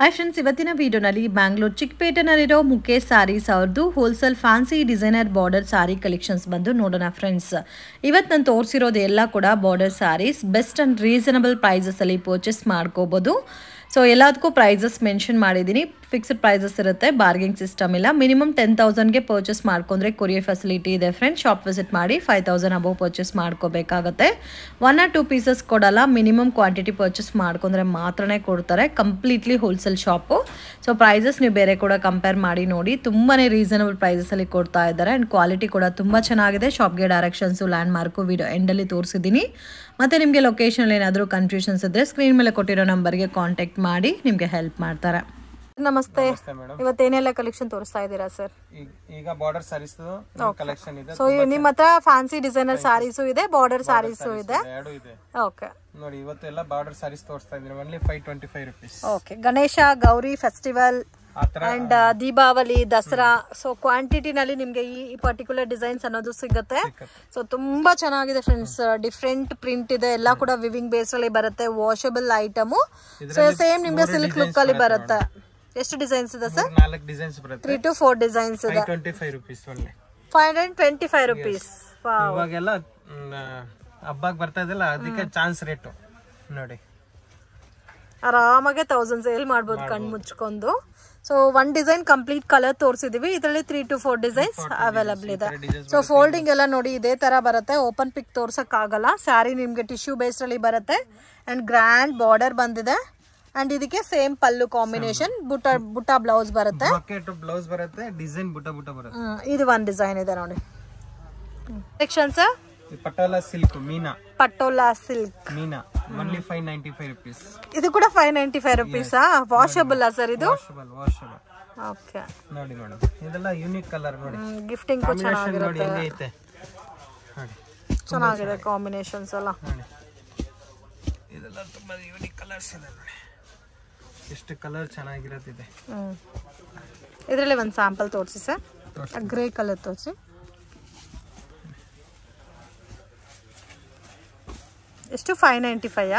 hi friends ಇವತ್ತಿನ ವಿಡಿಯೋನಲ್ಲಿ ಬ್ಯಾಂಗ್ಳೂರ್ ಚಿಕ್ಕಪೇಟೆನಲ್ಲಿರೋ ಮುಖೇಶ್ ಸಾರೀಸ್ ಅವ್ರದ್ದು wholesale fancy designer border sari collections ಬಂದು ನೋಡೋಣ ಫ್ರೆಂಡ್ಸ್ ಇವತ್ತು ನಾನು ತೋರಿಸಿರೋದು ಎಲ್ಲ ಕೂಡ border saris best and reasonable ಅಲ್ಲಿ ಪರ್ಚೇಸ್ ಮಾಡ್ಕೋಬೋದು ಸೊ ಎಲ್ಲದಕ್ಕೂ ಪ್ರೈಸಸ್ ಮೆನ್ಷನ್ ಮಾಡಿದ್ದೀನಿ ಫಿಕ್ಸ್ಡ್ ಪ್ರೈಸಸ್ ಇರುತ್ತೆ ಬಾರ್ಗಿಂಗ್ ಸಿಸ್ಟಮ್ ಇಲ್ಲ ಮಿನಿಮಮ್ ಟೆನ್ ತೌಸಂಡ್ಗೆ ಪರ್ಚೇಸ್ ಮಾಡ್ಕೊಂಡ್ರೆ ಕೊರಿಯರ್ ಫೆಸಿಲಿಟಿ ಇದೆ ಫ್ರೆಂಡ್ ಶಾಪ್ ವಿಸಿಟ್ ಮಾಡಿ ಫೈವ್ ತೌಸಂಡ್ ಅಬೋವ್ ಪರ್ಚೇಸ್ ಮಾಡ್ಕೋಬೇಕಾಗತ್ತೆ ಒನ್ ಆರ್ ಟೂ ಪೀಸಸ್ ಕೊಡಲ್ಲ ಮಿನಿಮಮ್ ಕ್ವಾಂಟಿಟಿ ಪರ್ಚೇಸ್ ಮಾಡ್ಕೊಂಡ್ರೆ ಮಾತ್ರನೇ ಕೊಡ್ತಾರೆ completely wholesale shop so prices ನೀವು ಬೇರೆ ಕೂಡ ಕಂಪೇರ್ ಮಾಡಿ ನೋಡಿ ತುಂಬಾ ರೀಸನಬಲ್ ಪ್ರೈಸಸಲ್ಲಿ ಕೊಡ್ತಾ ಇದ್ದಾರೆ ಆ್ಯಂಡ್ ಕ್ವಾಲಿಟಿ ಕೂಡ ತುಂಬ ಚೆನ್ನಾಗಿದೆ ಶಾಪ್ಗೆ ಡೈರೆಕ್ಷನ್ಸು ಲ್ಯಾಂಡ್ ಮಾರ್ಕು ವಿಡಿಯೋ ಎಂಡಲ್ಲಿ ತೋರಿಸಿದ್ದೀನಿ ಮತ್ತು ನಿಮಗೆ ಲೊಕೇಶನಲ್ಲಿ ಏನಾದರೂ ಕನ್ಫ್ಯೂಷನ್ಸ್ ಇದ್ದರೆ ಸ್ಕ್ರೀನ್ ಮೇಲೆ ಕೊಟ್ಟಿರೋ ನಂಬರ್ಗೆ ಕಾಂಟ್ಯಾಕ್ಟ್ ಮಾಡಿ ನಿಮಗೆ ಹೆಲ್ಪ್ ಮಾಡ್ತಾರೆ ನಮಸ್ತೆ ಇವತ್ತು ಏನೆಲ್ಲ ಕಲೆಕ್ಷನ್ ತೋರಿಸ್ತಾ ಇದ್ದೀರಾ ಸರ್ ಈಗ ಬಾರ್ಡರ್ ಸಾರೀಸ್ ಕಲೆಕ್ಷನ್ ಇದೆ ಸೊ ನಿಮ್ಮ ಹತ್ರ ಫ್ಯಾನ್ಸಿ ಡಿಸೈನರ್ ಸಾರೀಸು ಇದೆ ಬಾರ್ಡರ್ ಸಾರೀಸು ಇದೆ ಓಕೆ ನೋಡಿ ಇವತ್ತು ಎಲ್ಲ ಬಾರ್ಡರ್ ಸಾರೀಸ್ ತೋರಿಸ್ತಾ ಇದ್ದೀನಿ only five twenty five rupees okay Ganesha Gauri festival and Deepavali Dasara so ಕ್ವಾಂಟಿಟಿನಲ್ಲಿ ನಿಮಗೆ ಈ ಪರ್ಟಿಕ್ಯುಲರ್ ಡಿಸೈನ್ಸ್ ಅನ್ನೋದು ಸಿಗುತ್ತೆ ಸೊ ತುಂಬಾ ಚೆನ್ನಾಗಿದೆ ಫ್ರೆಂಡ್ಸ್ ಡಿಫ್ರೆಂಟ್ ಪ್ರಿಂಟ್ ಇದೆ ಎಲ್ಲಾ ಕೂಡ ವಿವಿಂಗ್ ಬೇಸ್ ಅಲ್ಲಿ ಬರುತ್ತೆ ವಾಷಬಲ್ ಐಟಮು ಸೊ ಸೇಮ್ ನಿಮ್ಗೆ ಸಿಲ್ಕ್ ಲುಕ್ ಅಲ್ಲಿ ಬರುತ್ತೆ ಎಷ್ಟು ಡಿಸೈನ್ಸ್ ಇದೆ ಸರ್ ನಾಲ್ಕು ಡಿಸೈನ್ಸ್ ಬರುತ್ತೆ ತ್ರೀ ಟು ಫೋರ್ ಡಿಸೈನ್ಸ್ ಇದೆ ಟ್ವೆಂಟಿ ಫೈವ್ ರುಪೀಸ್ ಒಳ್ಳೆ five hundred twenty five rupees ಇವಾಗೆಲ್ಲ ಹಬ್ಬಕ್ಕೆ ಬರ್ತಾ ಇದೆಲ್ಲ ಅದಕ್ಕೆ ಚಾನ್ಸ್ ರೇಟು ನೋಡಿ ಆರಾಮಾಗೆ ತೌಸಂಡ್ ಸೇಲ್ ಮಾಡ್ಬೋದು ಕಣ್ಣು ಮುಚ್ಕೊಂಡು so one design complete colour ತೋರಿಸಿದೀವಿ ಇದರಲ್ಲಿ three to four designs available ಇದೆ ಸೊ ಫೋಲ್ಡಿಂಗ್ ಎಲ್ಲ ನೋಡಿ ಇದೇ ತರ ಬರುತ್ತೆ ಓಪನ್ ಪಿಕ್ ತೋರ್ಸಕ್ ಆಗಲ್ಲ ಸ್ಯಾರಿ ನಿಮ್ಗೆ ಟಿಶ್ಯೂ ಬೇಸ್ಡ್ ಅಲ್ಲಿ ಬರುತ್ತೆ ಅಂಡ್ ಗ್ರ್ಯಾಂಡ್ ಬಾರ್ಡರ್ ಬಂದಿದೆ ಅಂಡ್ ಇದಕ್ಕೆ same pallu combination butta butta blouse ಬರುತ್ತೆ ಬ್ಲೌಸ್ ಬರುತ್ತೆ ಡಿಸೈನ್ ಬುಟ್ಟ ಬುಟ್ಟ ಬರುತ್ತೆ ಇದು ಒಂದ್ ಡಿಸೈನ್ ಇದೆ ನೋಡಿ section sir Patola silk Meena Patola silk Meena only 595 ಇದು ಕೂಡ 595 ರೂಪೀಸ್ ಆ ವಾಷಬಲ್ ಆ ಸರ್ ಇದು ಓಕೆ ನೋಡಿ ಗಿಫ್ಟಿಂಗ್ ಕೂಡ ಚೆನ್ನಾಗಿರುತ್ತೆ ನೋಡಿ ಚೆನ್ನಾಗಿದೆ ಕಾಂಬಿನೇಷನ್ಸ್ ಎಷ್ಟು ಕಲರ್ ಚೆನ್ನಾಗಿರತ್ತಿದೆ ಇದರಲ್ಲಿ ಒಂದು ಸ್ಯಾಂಪಲ್ ತೋರಿಸಿ ಸರ್ ಗ್ರೇ ಕಲರ್ ತೋರಿಸಿ ಎಷ್ಟು five ninety five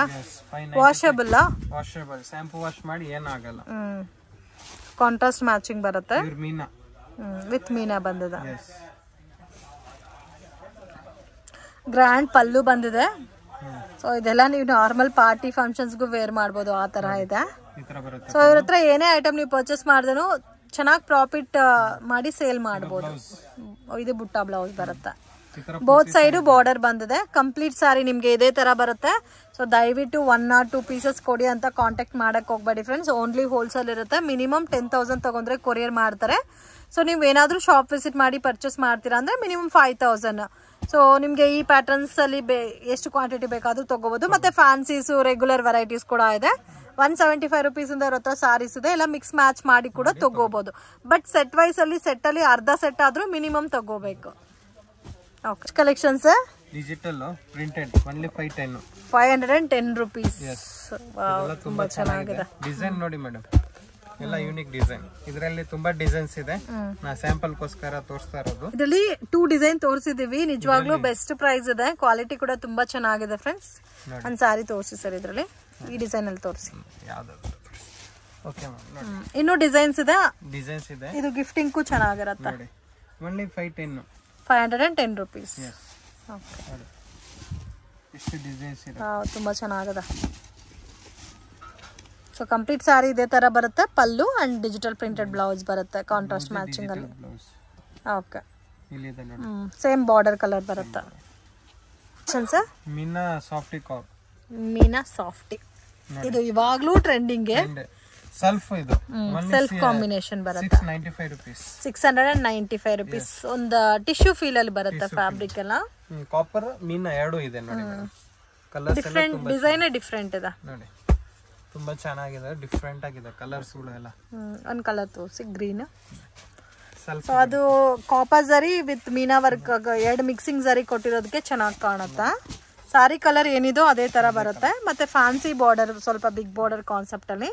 washable washable shampoo wash ಮಾಡಿ ಏನಾಗಲ್ಲ ಕಾಂಟ್ರಾಸ್ಟ್ ಮ್ಯಾಚಿಂಗ್ ಬರುತ್ತೆ ಮೀನಾ ವಿತ್ ಮೀನಾ ಬಂದಿದೆ ಗ್ರ್ಯಾಂಡ್ ಪಲ್ಲು ಬಂದಿದೆ ಸೊ ಇದೆಲ್ಲ ನೀವು ನಾರ್ಮಲ್ ಪಾರ್ಟಿ ಫಂಕ್ಷನ್ಸ್ಗೂ ವೇರ್ ಮಾಡ್ಬೋದು ಆ ತರ ಇದೆ ಸೊ ಇವ್ರ ಹತ್ರ ಏನೇ ಐಟಮ್ ನೀವು ಪರ್ಚೇಸ್ ಮಾಡಿದ್ರು ಚೆನ್ನಾಗಿ ಪ್ರಾಫಿಟ್ ಮಾಡಿ ಸೇಲ್ ಮಾಡ್ಬೋದು ಇದು ಬುಟ್ಟಾ ಬ್ಲೌಸ್ ಬರುತ್ತೆ ಬೋತ್ ಸೈಡು ಬಾರ್ಡರ್ ಬಂದಿದೆ ಕಂಪ್ಲೀಟ್ ಸಾರಿ ನಿಮಗೆ ಇದೇ ತರ ಬರುತ್ತೆ ಸೊ ದಯವಿಟ್ಟು ಒನ್ ಆರ್ ಟೂ ಪೀಸಸ್ ಕೊಡಿ ಅಂತ ಕಾಂಟ್ಯಾಕ್ಟ್ ಮಾಡಕ್ ಹೋಗ್ಬೇಡಿ ಫ್ರೆಂಡ್ಸ್ ಓನ್ಲಿ ಹೋಲ್ಸೇಲ್ ಇರುತ್ತೆ ಮಿನಿಮಮ್ ಟೆನ್ ತೌಸಂಡ್ ತಗೊಂಡ್ರೆ ಕೊರಿಯರ್ ಮಾಡ್ತಾರೆ ಸೊ ನೀವು ಏನಾದರೂ ಶಾಪ್ ವಿಸಿಟ್ ಮಾಡಿ ಪರ್ಚೇಸ್ ಮಾಡ್ತೀರಾ ಅಂದ್ರೆ ಮಿನಿಮಮ್ ಫೈವ್ ತೌಸಂಡ್ ಸೊ ನಿಮಗೆ ಈ ಪ್ಯಾಟರ್ನ್ಸ್ ಅಲ್ಲಿ ಎಷ್ಟು ಕ್ವಾಂಟಿಟಿ ಬೇಕಾದ್ರೂ ತಗೋಬಹುದು ಮತ್ತೆ ಫ್ಯಾನ್ಸೀಸ್ ರೆಗ್ಯುಲರ್ ವೆರೈಟೀಸ್ ಕೂಡ ಇದೆ ಒನ್ ಸೆವೆಂಟಿ ಫೈವ್ ರುಪೀಸ್ ಇಂದ ಹತ್ರ ಸಾರೀಸ್ ಇದೆ ಎಲ್ಲ ಮಿಕ್ಸ್ ಮ್ಯಾಚ್ ಮಾಡಿ ಕೂಡ ತಗೋಬಹುದು ಬಟ್ ಸೆಟ್ ವೈಸ್ ಅಲ್ಲಿ ಸೆಟ್ ಅಲ್ಲಿ ಅರ್ಧ ಸೆಟ್ ಆದ್ರೂ ಮಿನಿಮಮ್ ತಗೋಬೇಕು okay digital printed five ten five hundred and ten rupees ತುಂಬಾ ಚೆನ್ನಾಗಿದೆ ಡಿಸೈನ್ ನೋಡಿ ಮೇಡಮ್ ಎಲ್ಲ ಯೂನಿಕ್ ಡಿಸೈನ್ ಇದರಲ್ಲಿ ತುಂಬಾ ಡಿಸೈನ್ಸ್ ಇದೆ ನಾ ಸ್ಯಾಂಪಲ್ ಗೋಸ್ಕರ ತೋರಿಸ್ತಾ ಇರೋದು ಇದರಲ್ಲಿ ಟೂ ಡಿಸೈನ್ ತೋರಿಸಿದೀವಿ ನಿಜವಾಗ್ಲೂ ಬೆಸ್ಟ್ ಪ್ರೈಸ್ ಇದೆ ಕ್ವಾಲಿಟಿ ಕೂಡ ತುಂಬಾ ಚೆನ್ನಾಗಿದೆ ಫ್ರೆಂಡ್ಸ್ ಒಂದ್ ಸಾರಿ ತೋರಿಸಿ ಸರ್ ಇದರಲ್ಲಿ ಈ ಡಿಸೈನ್ ಅಲ್ಲಿ ತೋರಿಸಿ ಓಕೆ ಮ್ಯಾಮ್ ಇನ್ನು ಡಿಸೈನ್ಸ್ ಇದೆ ಡಿಸೈನ್ಸ್ ಇದೆ ಇದು ಗಿಫ್ಟಿಂಗ್ಗೂ ಚೆನ್ನಾಗಿರುತ್ತೆ ನೋಡಿ five ten five hundred and ten rupees okay ಇಷ್ಟು ಡಿಸೈನ್ಸ್ ಇದೆ ತುಂಬ ಚೆನ್ನಾಗಿದೆ ಸೊ ಕಂಪ್ಲೀಟ್ ಸಾರಿ ಇದೇ ತರ ಬರುತ್ತೆ pallu and digital printed blouse ಬರುತ್ತೆ ಕಾಂಟ್ರಾಸ್ಟ್ ಮ್ಯಾಚಿಂಗ್ ಮ್ಯಾಚಿಂಗಲ್ಲಿ ಓಕೆ ಸೇಮ್ ಬಾರ್ಡರ್ ಕಲರ್ ಬರುತ್ತೆ ಸರ್ ಮೀನಾ ಸಾಫ್ಟಿ ಕಾಪ್ ಮೀನಾ ಸಾಫ್ಟಿ ಇದು ಇವಾಗಲೂ ಟ್ರೆಂಡಿಂಗ್ಗೆ ಸೆಲ್ಫ್ ಇದು ಸೆಲ್ಫ್ ಕಾಂಬಿನೇಷನ್ ಬರುತ್ತೆ six hundred and ninety five rupees ಒಂದು ಟಿಶ್ಯೂ ಫೀಲ್ ಅಲ್ಲಿ ಬರುತ್ತೆ ಫ್ಯಾಬ್ರಿಕ್ ಎಲ್ಲ ಕಾಪರ್ ಮೀನಾ ಎರಡು ಇದೆ ನೋಡಿ ಡಿಫ್ರೆಂಟ್ ಡಿಸೈನ್ ಡಿಫ್ರೆಂಟ್ ಇದೆ ನೋಡಿ ತುಂಬಾ ಚೆನ್ನಾಗಿದೆ ಡಿಫ್ರೆಂಟ್ ಆಗಿದೆ ಕಲರ್ಸ್ ಒಂದು ಕಲರ್ ತೋರಿಸಿ ಗ್ರೀನ್ ಸೊ ಅದು copper zari with Meena work ಎರಡು ಮಿಕ್ಸಿಂಗ್ ಝರಿ ಕೊಟ್ಟಿರೋದಕ್ಕೆ ಚೆನ್ನಾಗಿ ಕಾಣುತ್ತಾ ಸಾರಿ ಕಲರ್ ಏನಿದೋ ಅದೇ ತರ ಬರುತ್ತೆ ಮತ್ತೆ ಫ್ಯಾನ್ಸಿ ಬಾರ್ಡರ್ ಸ್ವಲ್ಪ ಬಿಗ್ ಬಾರ್ಡರ್ ಅಲ್ಲಿ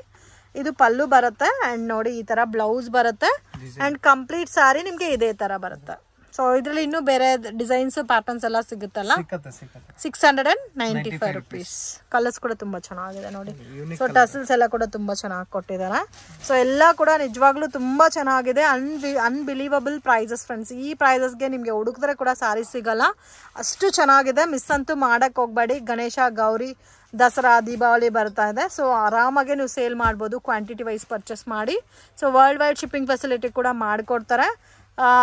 ಇದು ಪಲ್ಲು ಬರುತ್ತೆ ಅಂಡ್ ನೋಡಿ ಈ ತರ ಬ್ಲೌಸ್ ಬರುತ್ತೆ ಅಂಡ್ ಕಂಪ್ಲೀಟ್ ಸಾರಿ ನಿಮಗೆ ಇದೇ ತರ ಬರುತ್ತೆ ಸೊ ಇದರಲ್ಲಿ ಇನ್ನೂ ಬೇರೆ ಡಿಸೈನ್ಸ್ ಪ್ಯಾಟರ್ನ್ಸ್ ಎಲ್ಲ ಸಿಗುತ್ತಲ್ಲ six hundred and ninety five rupees colours ಕೂಡ ತುಂಬಾ ಚೆನ್ನಾಗಿದೆ ನೋಡಿ ಸೊ ಟಸಲ್ಸ್ ಎಲ್ಲ ಕೂಡ ತುಂಬಾ ಚೆನ್ನಾಗಿ ಕೊಟ್ಟಿದ್ದಾರೆ ಸೊ ಎಲ್ಲ ಕೂಡ ನಿಜವಾಗ್ಲೂ ತುಂಬಾ ಚೆನ್ನಾಗಿದೆ ಅನ್ಬಿ ಅನ್ಬಿಲೀವಬಲ್ ಪ್ರೈಸಸ್ ಫ್ರೆಂಡ್ಸ್ ಈ ಪ್ರೈಸಸ್ಗೆ ನಿಮಗೆ ಹುಡುಕಿದ್ರೆ ಕೂಡ ಸಾರಿ ಸಿಗಲ್ಲ ಅಷ್ಟು ಚೆನ್ನಾಗಿದೆ ಮಿಸ್ ಅಂತೂ ಮಾಡಕ್ ಹೋಗ್ಬೇಡಿ ಗಣೇಶ ಗೌರಿ ದಸರಾ ದೀಪಾವಳಿ ಬರ್ತಾ ಇದೆ ಸೊ ಆರಾಮಾಗೆ ನೀವು ಸೇಲ್ ಮಾಡ್ಬೋದು ಕ್ವಾಂಟಿಟಿ ವೈಸ್ ಪರ್ಚೇಸ್ ಮಾಡಿ so worldwide shipping facility ಕೂಡ ಮಾಡಿಕೊಡ್ತಾರೆ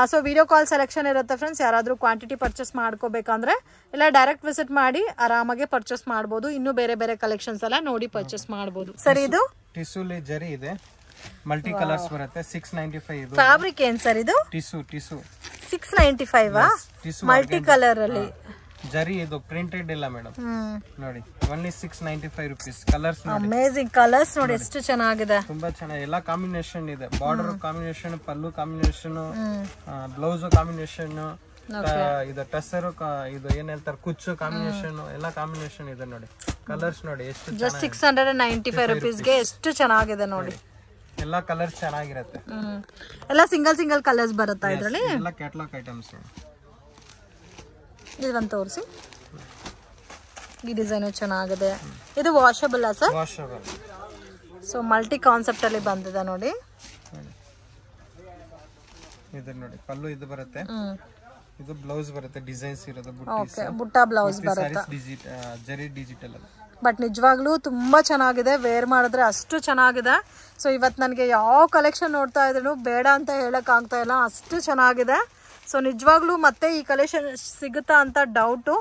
ಸೊ ವಿಡಿಯೋ ಕಾಲ್ ಸೆಲೆಕ್ಷನ್ ಇರುತ್ತೆ ಫ್ರೆಂಡ್ಸ್ ಯಾರಾದರೂ ಕ್ವಾಂಟಿಟಿ ಪರ್ಚೇಸ್ ಮಾಡ್ಕೋಬೇಕಂದ್ರೆ ಇಲ್ಲ ಡೈರೆಕ್ಟ್ ವಿಸಿಟ್ ಮಾಡಿ ಆರಾಮಾಗಿ ಪರ್ಚೇಸ್ ಮಾಡ್ಬೋದು ಇನ್ನೂ ಬೇರೆ ಬೇರೆ ಕಲೆಕ್ಷನ್ಸ್ ಎಲ್ಲ ನೋಡಿ ಪರ್ಚೇಸ್ ಮಾಡ್ಬೋದು ಸರ್ ಇದು ಟಿಸುಲಿ ಜರಿ ಇದೆ ಮಲ್ಟಿ ಕಲರ್ಸ್ ಬರುತ್ತೆ ಸಿಕ್ಸ್ ನೈಂಟಿ ಫೈವ್ ಫ್ಯಾಬ್ರಿಕ್ ಏನ್ ಸರ್ ಇದು tissue tissue six ninety five multi colour ಅಲ್ಲಿ ಜರಿ ಇದು ಪ್ರಿಂಟೆಡ್ ಇಲ್ಲ ಮೇಡಮ್ ನೋಡಿ one six ninety five rupees colours amazing colours ನೋಡಿ ಎಷ್ಟು ಚೆನ್ನಾಗಿದೆ ತುಂಬಾ ಚೆನ್ನಾಗಿ ಎಲ್ಲಾ ಕಾಂಬಿನೇಷನ್ ಇದೆ border combination pallu combination blouse combination ಇದು ಟಸರ್ ಇದು ಏನ್ ಹೇಳ್ತಾರೆ ಕುಚ್ಚು ಕಾಂಬಿನೇಷನ್ ಎಲ್ಲ ಕಾಂಬಿನೇಷನ್ ಇದೆ ನೋಡಿ ಕಲರ್ಸ್ ನೋಡಿ ಎಷ್ಟು just six hundred and ninety five ರುಪೀಸ್ಗೆ ಎಷ್ಟು ಚೆನ್ನಾಗಿದೆ ನೋಡಿ ಎಲ್ಲ ಕಲರ್ಸ್ ಚೆನ್ನಾಗಿರುತ್ತೆ ಎಲ್ಲ ಸಿಂಗಲ್ ಸಿಂಗಲ್ ಕಲರ್ಸ್ ಬರುತ್ತಾ ಇದರಲ್ಲಿ ಎಲ್ಲ ಕ್ಯಾಟ್ಲಾಗ್ ಐಟಮ್ಸ್ ಇದನ್ನ ತೋರಿಸಿ ಈ ಡಿಸೈನು ಚೆನ್ನಾಗಿದೆ ಇದು washable sir so multi concept ಅಲ್ಲಿ ಬಂದಿದೆ ನೋಡಿ ಇದು ನೋಡಿ ಪಲ್ಲು ಇದು ಬರುತ್ತೆ ಇದು ಬ್ಲೌಸ್ ಬರುತ್ತೆ ಡಿಸೈನ್ಸ್ ಇರೋದು ಓಕೆ ಬುಟ್ಟ ಬ್ಲೌಸ್ ಬರುತ್ತೆ ಜರಿ ಡಿಜಿಟಲ್ ಬಟ್ ನಿಜವಾಗ್ಲೂ ತುಂಬಾ ಚೆನ್ನಾಗಿದೆ ವೇರ್ ಮಾಡಿದ್ರೆ ಅಷ್ಟು ಚೆನ್ನಾಗಿದೆ ಸೊ ಇವತ್ತು ನನಗೆ ಯಾವ ಕಲೆಕ್ಷನ್ ನೋಡ್ತಾ ಇದ್ರು ಬೇಡ ಅಂತ ಹೇಳಕ್ ಆಗ್ತಾ ಇಲ್ಲ ಅಷ್ಟು ಚೆನ್ನಾಗಿದೆ ಸೊ ನಿಜವಾಗ್ಲೂ ಮತ್ತೆ ಈ ಕಲೆಕ್ಷನ್ ಸಿಗುತ್ತಾ ಅಂತ ಡೌಟು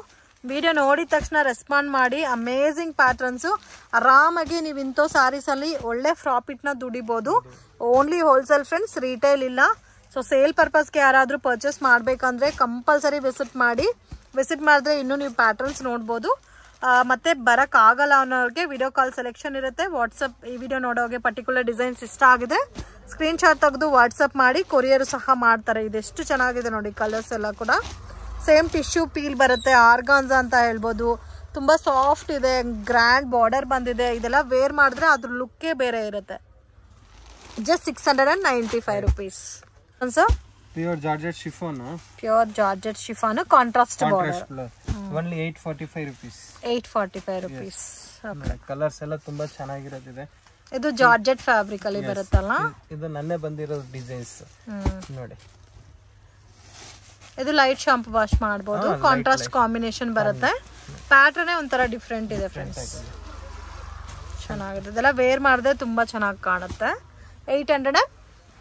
ವಿಡಿಯೋ ನೋಡಿದ ತಕ್ಷಣ ರೆಸ್ಪಾಂಡ್ ಮಾಡಿ ಅಮೇಝಿಂಗ್ ಪ್ಯಾಟ್ರನ್ಸು ಆರಾಮಾಗಿ ನೀವು ಇಂಥ ಸ್ಯಾರೀಸಲ್ಲಿ ಒಳ್ಳೆ ಪ್ರಾಫಿಟ್ನ ದುಡಿಬೋದು ಓನ್ಲಿ ಹೋಲ್ಸೇಲ್ ಫ್ರೆಂಡ್ಸ್ ರೀಟೇಲ್ ಇಲ್ಲ ಸೊ ಸೇಲ್ ಪರ್ಪಸ್ಗೆ ಯಾರಾದರೂ ಪರ್ಚೇಸ್ ಮಾಡಬೇಕಂದ್ರೆ ಕಂಪಲ್ಸರಿ ವಿಸಿಟ್ ಮಾಡಿ ವಿಸಿಟ್ ಮಾಡಿದ್ರೆ ಇನ್ನೂ ನೀವು ಪ್ಯಾಟ್ರನ್ಸ್ ನೋಡ್ಬೋದು ಮತ್ತೆ ಆಗಲ್ಲ ಅನ್ನೋರಿಗೆ ವಿಡಿಯೋ ಕಾಲ್ ಸೆಲೆಕ್ಷನ್ ಇರುತ್ತೆ ವಾಟ್ಸಪ್ ಈ ವಿಡಿಯೋ ನೋಡೋಗೆ ಪರ್ಟಿಕ್ಯುಲರ್ ಡಿಸೈನ್ಸ್ ಇಷ್ಟ ಆಗಿದೆ ಸ್ಕ್ರೀನ್ ಶಾಟ್ ತೆಗೆದು ವಾಟ್ಸಪ್ ಮಾಡಿ ಕೊರಿಯರ್ ಸಹ ಮಾಡ್ತಾರೆ ಇದೆಷ್ಟು ಚೆನ್ನಾಗಿದೆ ನೋಡಿ ಕಲರ್ಸ್ ಎಲ್ಲ ಕೂಡ ಸೇಮ್ ಟಿಶ್ಯೂ ಪೀಲ್ ಬರುತ್ತೆ ಆರ್ಗಾನ್ಸ್ ಅಂತ ಹೇಳ್ಬೋದು ತುಂಬ ಸಾಫ್ಟ್ ಇದೆ ಗ್ರ್ಯಾಂಡ್ ಬಾರ್ಡರ್ ಬಂದಿದೆ ಇದೆಲ್ಲ ವೇರ್ ಮಾಡಿದ್ರೆ ಅದ್ರ ಲುಕ್ಕೇ ಬೇರೆ ಇರುತ್ತೆ just six hundred and ninety five rupees sir pure georgette chiffon pure georgette chiffon contrast border only eight forty five rupees eight forty five rupees colours ಎಲ್ಲ ತುಂಬಾ ಚೆನ್ನಾಗಿರೋದಿದೆ ಇದು ಜಾರ್ಜೆಟ್ ಫ್ಯಾಬ್ರಿಕ್ ಅಲ್ಲಿ ಬರುತ್ತಲ್ಲ ಇದು ನನ್ನೇ ಬಂದಿರೋ ಡಿಸೈನ್ಸ್ ನೋಡಿ ಇದು ಲೈಟ್ ಶಾಂಪ್ ವಾಶ್ ಮಾಡಬಹುದು ಕಾಂಟ್ರಾಸ್ಟ್ ಕಾಂಬಿನೇಷನ್ ಬರುತ್ತೆ ಪ್ಯಾಟರ್ನ್ ಒಂಥರ ಡಿಫ್ರೆಂಟ್ ಇದೆ ಫ್ರೆಂಡ್ಸ್ ಚೆನ್ನಾಗಿದೆ ಇದೆಲ್ಲ ವೇರ್ ಮಾಡಿದ್ರೆ ತುಂಬಾ ಚೆನ್ನಾಗಿ ಕಾಣುತ್ತೆ eight hundred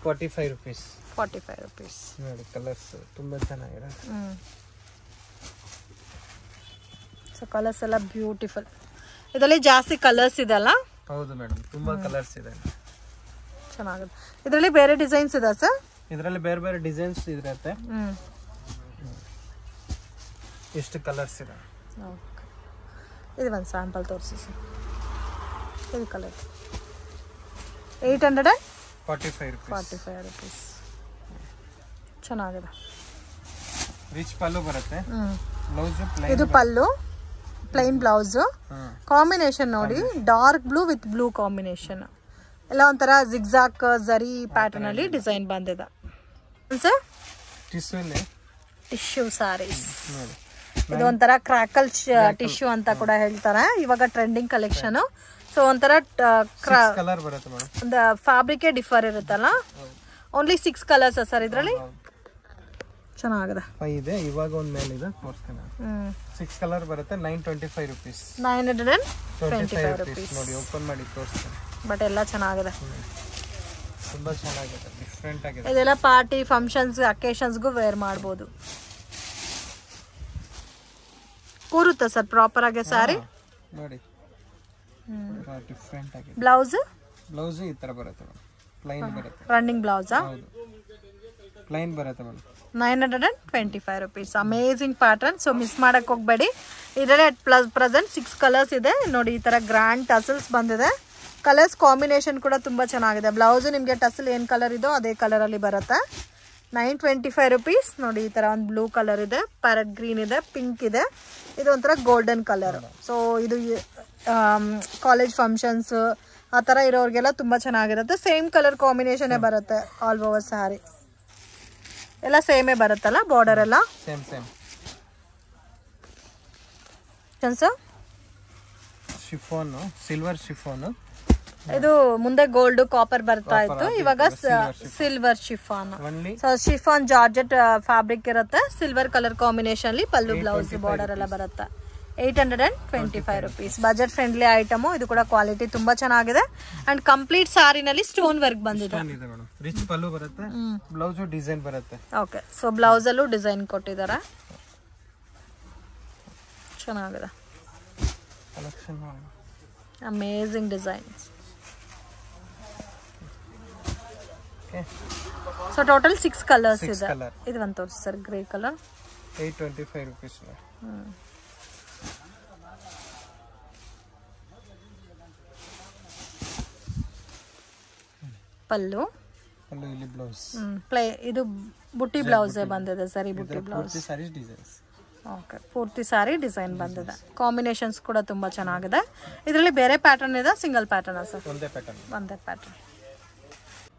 forty five rupees forty five rupees ನೋಡಿ ಕಲರ್ಸ್ ತುಂಬಾ ಚೆನ್ನಾಗಿದೆ ಸೊ ಕಲರ್ಸ್ ಎಲ್ಲ ಬ್ಯೂಟಿಫುಲ್ ಇದರಲ್ಲಿ ಜಾಸ್ತಿ ಕಲರ್ಸ್ ಇದೆಲ್ಲ ಹೌದು ಮೇಡಮ್ ತುಂಬಾ ಕಲರ್ಸ್ ಇದೆ ಚೆನ್ನಾಗಿದೆ ಇದರಲ್ಲಿ ಬೇರೆ ಡಿಸೈನ್ಸ್ ಇದೆ ಸರ್ ಇದರಲ್ಲಿ ಬೇರೆ ಬೇರೆ ಡಿಸೈನ್ಸ್ ಇರುತ್ತೆ ಎಷ್ಟು ಕಲರ್ಸ್ ಇದೆ ಓಕೆ ಇದು ಒಂದು ಸ್ಯಾಂಪಲ್ ತೋರಿಸಿ ಸರ್ ಇದು ಕಲರ್ ಏಯ್ಟ್ ಹಂಡ್ರೆಡ್ ರೂಪಾಯಿ forty five forty five rupees ಚೆನ್ನಾಗಿದೆ ರಿಚ್ ಪಲ್ಲು ಬರುತ್ತೆ ಇದು ಪಲ್ಲು ಪ್ಲೈನ್ ಬ್ಲೌಸ್ ಕಾಂಬಿನೇಷನ್ ನೋಡಿ dark blue with blue combination ಎಲ್ಲ ಒಂಥರ ಜಿಗ್ಜಾಕ್ ಜರಿ ಪ್ಯಾಟರ್ನ್ ಅಲ್ಲಿ ಡಿಸೈನ್ ಬಂದಿದೆ ಸರ್ ಟಿಶ್ಯೂ ಸಾರೀಸ್ ಇದು ಒಂಥರ ಕ್ರಾಕಲ್ ಟಿಶ್ಯೂ ಅಂತ ಕೂಡ ಹೇಳ್ತಾರೆ ಇವಾಗ ಟ್ರೆಂಡಿಂಗ್ ಕಲೆಕ್ಷನ್ ಸೊ ಒಂಥರ ಫ್ಯಾಬ್ರಿಕೇ ಡಿಫರ್ ಇರುತ್ತಲ್ಲ ಓನ್ಲಿ ಸಿಕ್ಸ್ ಕಲರ್ಸ್ ಸರ್ ಇದರಲ್ಲಿ ಚೆನ್ನಾಗಿದೆ ಫೈವ್ ಇದೆ ಇವಾಗ ಒಂದು ಮೇಲೆ ಇದೆ ತೋರಿಸ್ತೀನಿ ಸಿಕ್ಸ್ ಕಲರ್ ಬರುತ್ತೆ nine twenty five rupees nine hundred twenty five rupees ನೋಡಿ ಓಪನ್ ಮಾಡಿ ತೋರಿಸ್ತೀನಿ ಬಟ್ ಎಲ್ಲ ಚೆನ್ನಾಗಿದೆ ತುಂಬಾ ಚೆನ್ನಾಗಿದೆ ಡಿಫ್ರೆಂಟ್ ಆಗಿದೆ ಇದೆಲ್ಲ ಪಾರ್ಟಿ ಫಂಕ್ಷನ್ಸ್ ಅಕೇಶನ್ಸ್ಗೂ ವೇರ್ ಮಾಡ್ಬೋದು ಕೂರುತ್ತಾ ಸರ್ ಪ್ರಾಪರ್ ಆಗಿ ಸ್ಯಾರಿ ನೋಡಿ ಡಿಫ್ರೆಂಟ್ ಆಗಿದೆ ಬ್ಲೌಸ್ ಬ್ಲೌಸ್ ಈ ತರ ಬರುತ್ತೆ ಪ್ಲೈನ್ ಬರುತ್ತೆ ರನ್ನಿಂಗ್ ಬ್ಲೌಸಾ ಹೌದು ಪ್ಲೈನ್ ಬರುತ್ತೆ madam nine hundred and twenty five rupees amazing pattern so miss ಮಾಡಕ್ ಹೋಗಬೇಡಿ ಇದರಲ್ಲಿ at plus present six colours ಇದೆ ನೋಡಿ ಈ ತರ ಗ್ರ್ಯಾಂಡ್ ಟಸಲ್ಸ್ ಬಂದಿದೆ ಕಲರ್ಸ್ ಕಾಂಬಿನೇಷನ್ ಕೂಡ ತುಂಬಾ ಚೆನ್ನಾಗಿದೆ ಬ್ಲೌಸ್ ನಿಮಗೆ ಟಸಲ್ ಏನು ಕಲರ್ ಇದೋ ಅದೇ ಕಲರ್ ಅಲ್ಲಿ ಬರುತ್ತೆ ನೈನ್ ಟ್ವೆಂಟಿ ಫೈವ್ ರುಪೀಸ್ ನೋಡಿ ಈ ತರ ಒಂದು ಬ್ಲೂ ಕಲರ್ ಇದೆ ಪ್ಯಾರಟ್ ಗ್ರೀನ್ ಇದೆ ಪಿಂಕ್ ಇದೆ ಇದು ಒಂಥರ ಗೋಲ್ಡನ್ ಕಲರ್ ಸೊ ಇದು ಕಾಲೇಜ್ um, ಫಂಕ್ಷನ್ಸ್ ಆ ಥರ ಇರೋರಿಗೆಲ್ಲ ತುಂಬ ಚೆನ್ನಾಗಿರುತ್ತೆ ಸೇಮ್ ಕಲರ್ ಕಾಂಬಿನೇಷನ್ ಬರುತ್ತೆ ಆಲ್ ಓವರ್ ಸ್ಯಾರಿ ಎಲ್ಲ ಸೇಮೇ ಬರುತ್ತಲ್ಲ ಬಾರ್ಡರ್ ಎಲ್ಲ same same sir chiffon silver chiffon ಇದು ಮುಂದೆ ಗೋಲ್ಡ್ ಕಾಪರ್ ಬರ್ತಾ ಇತ್ತು ಇವಾಗ silver chiffon so chiffon georgette fabric ಇರುತ್ತೆ ಸಿಲ್ವರ್ ಕಲರ್ ಕಾಂಬಿನೇಷನ್ ಅಲ್ಲಿ ಪಲ್ಲು ಬ್ಲೌಸ್ ಬಾರ್ಡರ್ ಎಲ್ಲ ಬರುತ್ತೆ eight hundred and twenty five rupees budget friendly item ಇದು ಕೂಡ ಕ್ವಾಲಿಟಿ ತುಂಬಾ ಚೆನ್ನಾಗಿದೆ ಅಂಡ್ ಕಂಪ್ಲೀಟ್ ಸಾರಿನಲ್ಲಿ ಸ್ಟೋನ್ ವರ್ಕ್ ಬಂದಿದೆ ರಿಚ್ ಪಲ್ಲು ಬರುತ್ತೆ ಡಿಸೈನ್ ಬರುತ್ತೆ ಓಕೆ ಸೊ ಬ್ಲೌಸಲ್ಲೂ ಡಿಸೈನ್ ಕೊಟ್ಟಿದ್ದಾರೆ ಚೆನ್ನಾಗಿದೆ amazing designs so total six colours ಇದೆ ಇದು ಒಂದು ತೋರಿಸಿ sir grey colour eight twenty five rupees ಹ್ಞೂ ಪಲ್ಲು ಇಲ್ಲಿ ಪ್ಲೇ ಇದು ಬುಟ್ಟಿ ಬ್ಲೌಸ್ ಬಂದಿದೆ ಸರಿ ಬುಟ್ಟಿ ಬ್ಲೌಸ್ ಓಕೆ ಪೂರ್ತಿ ಸಾರಿ ಡಿಸೈನ್ ಬಂದಿದೆ ಕಾಂಬಿನೇಷನ್ಸ್ ಕೂಡ ತುಂಬ ಚೆನ್ನಾಗಿದೆ ಇದರಲ್ಲಿ ಬೇರೆ ಪ್ಯಾಟರ್ನ್ ಇದೆ ಸಿಂಗಲ್ ಪ್ಯಾಟರ್ನ್ ಸರ್ ಒಂದೇ ಪ್ಯಾಟರ್ನ್ ಒಂದೇ ಪ್ಯಾಟರ್ನ್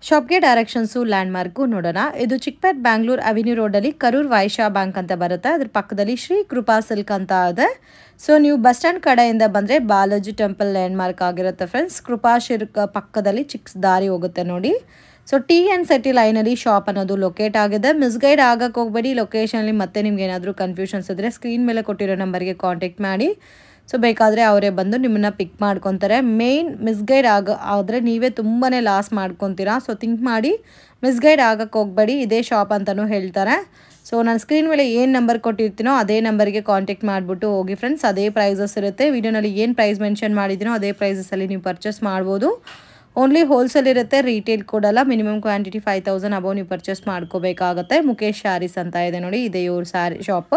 ಶಾಪ್ಗೆ ಡೈರೆಕ್ಷನ್ಸು ಲ್ಯಾಂಡ್ಮಾರ್ಕು ನೋಡೋಣ ಇದು ಚಿಕ್ಕಪೇಟ್ ಬ್ಯಾಂಗ್ಳೂರ್ ಅವೆನ್ಯೂ ರೋಡಲ್ಲಿ ಕರೂರ್ ವಾಯ್ಶಾ ಬ್ಯಾಂಕ್ ಅಂತ ಬರುತ್ತೆ ಅದ್ರ ಪಕ್ಕದಲ್ಲಿ ಶ್ರೀ ಕೃಪಾ ಸಿಲ್ಕ್ ಅಂತ ಇದೆ ಸೊ ನೀವು ಬಸ್ ಸ್ಟ್ಯಾಂಡ್ ಕಡೆಯಿಂದ ಬಂದರೆ ಬಾಲಾಜಿ ಟೆಂಪಲ್ ಲ್ಯಾಂಡ್ಮಾರ್ಕ್ ಆಗಿರುತ್ತೆ ಫ್ರೆಂಡ್ಸ್ ಕೃಪಾ ಶಿರ್ಕ್ ಪಕ್ಕದಲ್ಲಿ ಚಿಕ್ಸ್ ದಾರಿ ಹೋಗುತ್ತೆ ನೋಡಿ ಸೊ ಟಿ ಆ್ಯಂಡ್ ಸೆಟಿ ಲೈನಲ್ಲಿ ಶಾಪ್ ಅನ್ನೋದು ಲೊಕೇಟ್ ಆಗಿದೆ ಮಿಸ್ಗೈಡ್ ಆಗಕ್ಕೆ ಹೋಗಬೇಡಿ ಲೊಕೇಶನಲ್ಲಿ ಮತ್ತೆ ನಿಮ್ಗೆ ಏನಾದರೂ ಕನ್ಫ್ಯೂಷನ್ಸ್ ಇದ್ದರೆ ಸ್ಕ್ರೀನ್ ಮೇಲೆ ಕೊಟ್ಟಿರೋ ನಂಬರ್ಗೆ ಕಾಂಟ್ಯಾಕ್ಟ್ ಮಾಡಿ ಸೊ ಬೇಕಾದರೆ ಅವರೇ ಬಂದು ನಿಮ್ಮನ್ನು ಪಿಕ್ ಮಾಡ್ಕೊತಾರೆ ಮೇಯ್ನ್ ಮಿಸ್ಗೈಡ್ ಆಗ ಆದರೆ ನೀವೇ ತುಂಬಾ ಲಾಸ್ ಮಾಡ್ಕೊತೀರಾ ಸೊ ಥಿಂಕ್ ಮಾಡಿ ಮಿಸ್ಗೈಡ್ ಆಗೋಕ್ಕೆ ಹೋಗಬೇಡಿ ಇದೇ ಶಾಪ್ ಅಂತಲೂ ಹೇಳ್ತಾರೆ ಸೊ ನಾನು ಸ್ಕ್ರೀನ್ ಮೇಲೆ ಏನು ನಂಬರ್ ಕೊಟ್ಟಿರ್ತೀನೋ ಅದೇ ನಂಬರ್ಗೆ ಕಾಂಟ್ಯಾಕ್ಟ್ ಮಾಡಿಬಿಟ್ಟು ಹೋಗಿ ಫ್ರೆಂಡ್ಸ್ ಅದೇ ಪ್ರೈಸಸ್ ಇರುತ್ತೆ ವೀಡಿಯೋನಲ್ಲಿ ಏನು ಪ್ರೈಸ್ ಮೆನ್ಷನ್ ಮಾಡಿದ್ದೀನೋ ಅದೇ ಪ್ರೈಸಸಲ್ಲಿ ನೀವು ಪರ್ಚೇಸ್ ಮಾಡ್ಬೋದು ಓನ್ಲಿ ಹೋಲ್ಸೇಲ್ ಇರುತ್ತೆ ರೀಟೇಲ್ ಕೊಡಲ್ಲ minimum quantity five thousand above ನೀವು ಪರ್ಚೇಸ್ ಮಾಡ್ಕೋಬೇಕಾಗತ್ತೆ ಮುಖೇಶ್ ಶಾರೀಸ್ ಅಂತ ಇದೆ ನೋಡಿ ಇದೆ ಇವ್ರ ಸ್ಯಾರಿ ಶಾಪ್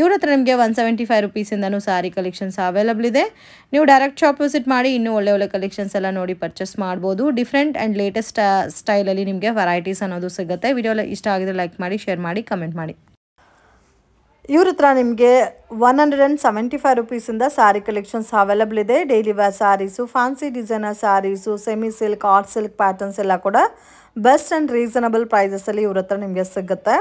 ಇವ್ರ ಹತ್ರ ನಿಮಗೆ ಒನ್ ಸೆವೆಂಟಿ ಫೈವ್ ರುಪೀಸಿಂದನೂ ಸ್ಯಾರಿ ಕಲೆಕ್ಷನ್ಸ್ ಅವೈಲಬಲ್ ಇದೆ ನೀವು ಡೈರೆಕ್ಟ್ ಶಾಪ್ ವಿಸಿಟ್ ಮಾಡಿ ಇನ್ನೂ ಒಳ್ಳೆ ಒಳ್ಳೆ ಕಲೆಕ್ಷನ್ಸ್ ಎಲ್ಲ ನೋಡಿ ಪರ್ಚೇಸ್ ಮಾಡ್ಬೋದು ಡಿಫ್ರೆಂಟ್ ಆ್ಯಂಡ್ ಲೇಟೆಸ್ಟ್ ಸ್ಟೈಲಲ್ಲಿ ನಿಮಗೆ ವೆರೈಟೀಸ್ ಅನ್ನೋದು ಸಿಗುತ್ತೆ ವಿಡಿಯೋ ಇಷ್ಟ ಆಗಿದ್ರೆ ಲೈಕ್ ಮಾಡಿ ಶೇರ್ ಮಾಡಿ ಕಮೆಂಟ್ ಮಾಡಿ ಇವ್ರ ಹತ್ರ ನಿಮಗೆ one hundred and seventy five ರುಪೀಸಿಂದ ಸಾರಿ ಕಲೆಕ್ಷನ್ಸ್ ಅವೈಲಬಲ್ ಇದೆ daily wear saris fancy designer saris semi silk art silk patterns ಎಲ್ಲ ಕೂಡ ಬೆಸ್ಟ್ ಆ್ಯಂಡ್ ರೀಸನಬಲ್ ಪ್ರೈಸಸ್ಸಲ್ಲಿ ಇವ್ರ ಹತ್ರ ನಿಮಗೆ ಸಿಗುತ್ತೆ